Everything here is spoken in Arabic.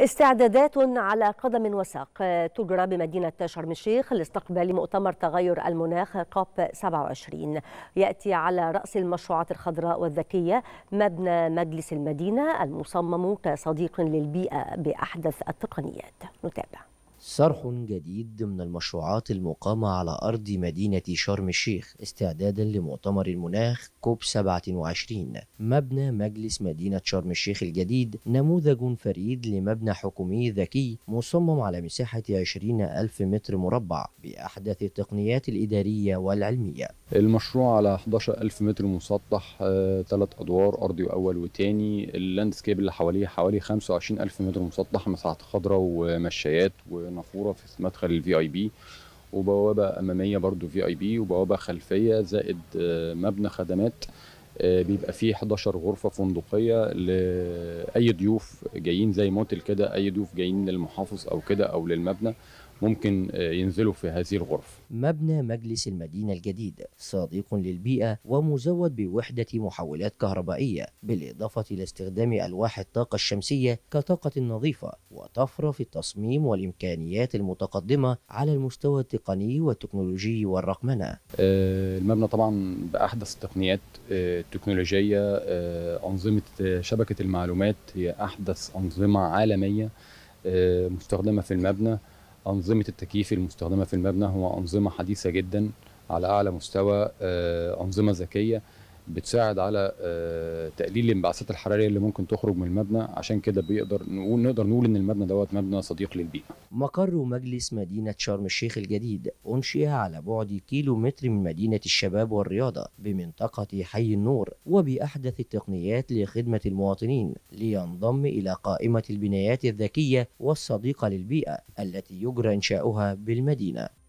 استعدادات على قدم وساق تجرى بمدينة شرم الشيخ لاستقبال مؤتمر تغير المناخ كوب 27 يأتي على رأس المشروعات الخضراء والذكية مبنى مجلس المدينة المصمم كصديق للبيئة بأحدث التقنيات نتابع صرح جديد ضمن المشروعات المقامة على أرض مدينة شرم الشيخ استعدادا لمؤتمر المناخ كوب 27 مبنى مجلس مدينة شرم الشيخ الجديد نموذج فريد لمبنى حكومي ذكي مصمم على مساحة 20 ألف متر مربع بأحدث التقنيات الإدارية والعلمية المشروع على 11 ألف متر مسطح ثلاث آه، أدوار أرضي وأول وتاني اللاندسكيب اللي حواليه حوالي 25 ألف متر مسطح مساحة خضراء ومشايات و نافوره في مدخل الفي اي بي وبوابه اماميه برضو في اي بي وبوابه خلفيه زائد آه، مبنى خدمات آه، بيبقى فيه 11 غرفه فندقيه لاي ضيوف جايين زي موتل كده اي ضيوف جايين للمحافظ او كده او للمبنى ممكن آه، ينزلوا في هذه الغرف مبنى مجلس المدينة الجديد صديق للبيئة ومزود بوحدة محولات كهربائية بالإضافة إلى استخدام ألواح الطاقة الشمسية كطاقة نظيفة وطفرة في التصميم والإمكانيات المتقدمة على المستوى التقني والتكنولوجي والرقمنة آه، المبنى طبعا بأحدث التقنيات آه، التكنولوجية أنظمة شبكة المعلومات هي أحدث أنظمة عالمية مستخدمة في المبنى أنظمة التكييف المستخدمة في المبنى هو أنظمة حديثة جدا على أعلى مستوى آه، أنظمة ذكية بتساعد على آه، تقليل الانبعاثات الحراريه اللي ممكن تخرج من المبنى عشان كده بيقدر نقول نقدر نقول ان المبنى دوت مبنى صديق للبيئه. مقر مجلس مدينه شرم الشيخ الجديد انشئ على بعد كيلو متر من مدينه الشباب والرياضه بمنطقه حي النور وباحدث التقنيات لخدمه المواطنين لينضم الى قائمه البنايات الذكيه والصديقه للبيئه التي يجرى انشاؤها بالمدينه.